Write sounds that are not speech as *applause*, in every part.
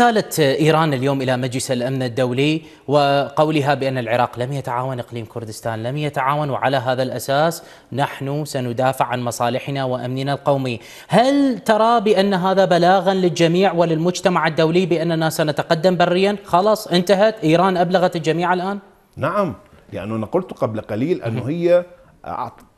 رسالة إيران اليوم إلى مجلس الأمن الدولي وقولها بأن العراق لم يتعاون إقليم كردستان لم يتعاون وعلى هذا الأساس نحن سندافع عن مصالحنا وأمننا القومي هل ترى بأن هذا بلاغا للجميع وللمجتمع الدولي بأننا سنتقدم بريا خلاص انتهت إيران أبلغت الجميع الآن نعم يعني أنا قلت قبل قليل أنه هي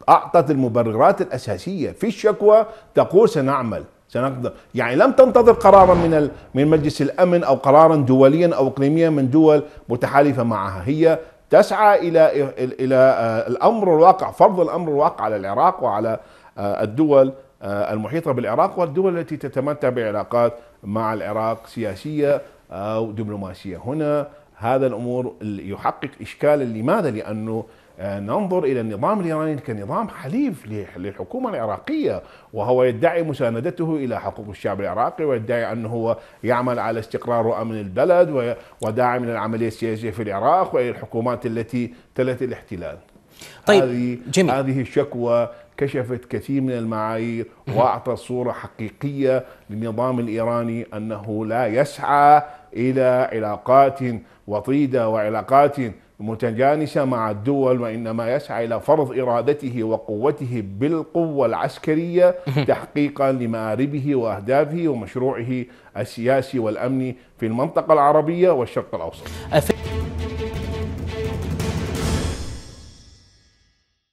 أعطت المبررات الأساسية في الشكوى تقول سنعمل سنقدر يعني لم تنتظر قرارا من من مجلس الامن او قرارا دوليا او اقليميا من دول متحالفه معها هي تسعى الى الى آه، الامر الواقع فرض الامر الواقع على العراق وعلى آه، الدول آه، المحيطه بالعراق والدول التي تتمتع بعلاقات مع العراق سياسيه او دبلوماسيه هنا هذا الامور يحقق اشكالا لماذا لانه آه، ننظر الى النظام الايراني كنظام حليف للحكومه العراقيه وهو يدعي مساندته الى حقوق الشعب العراقي ويدعي انه هو يعمل على استقرار وامن البلد وداعم للعمليه السياسيه في العراق والحكومات التي تلت الاحتلال. طيب هذه جميل. هذه الشكوى كشفت كثير من المعايير واعطت صوره حقيقيه للنظام الايراني انه لا يسعى الى علاقات وطيده وعلاقات متجانسة مع الدول وإنما يسعى إلى فرض إرادته وقوته بالقوة العسكرية *laughs* تحقيقا لمآربه وأهدافه ومشروعه السياسي والأمني في المنطقة العربية والشرق الأوسط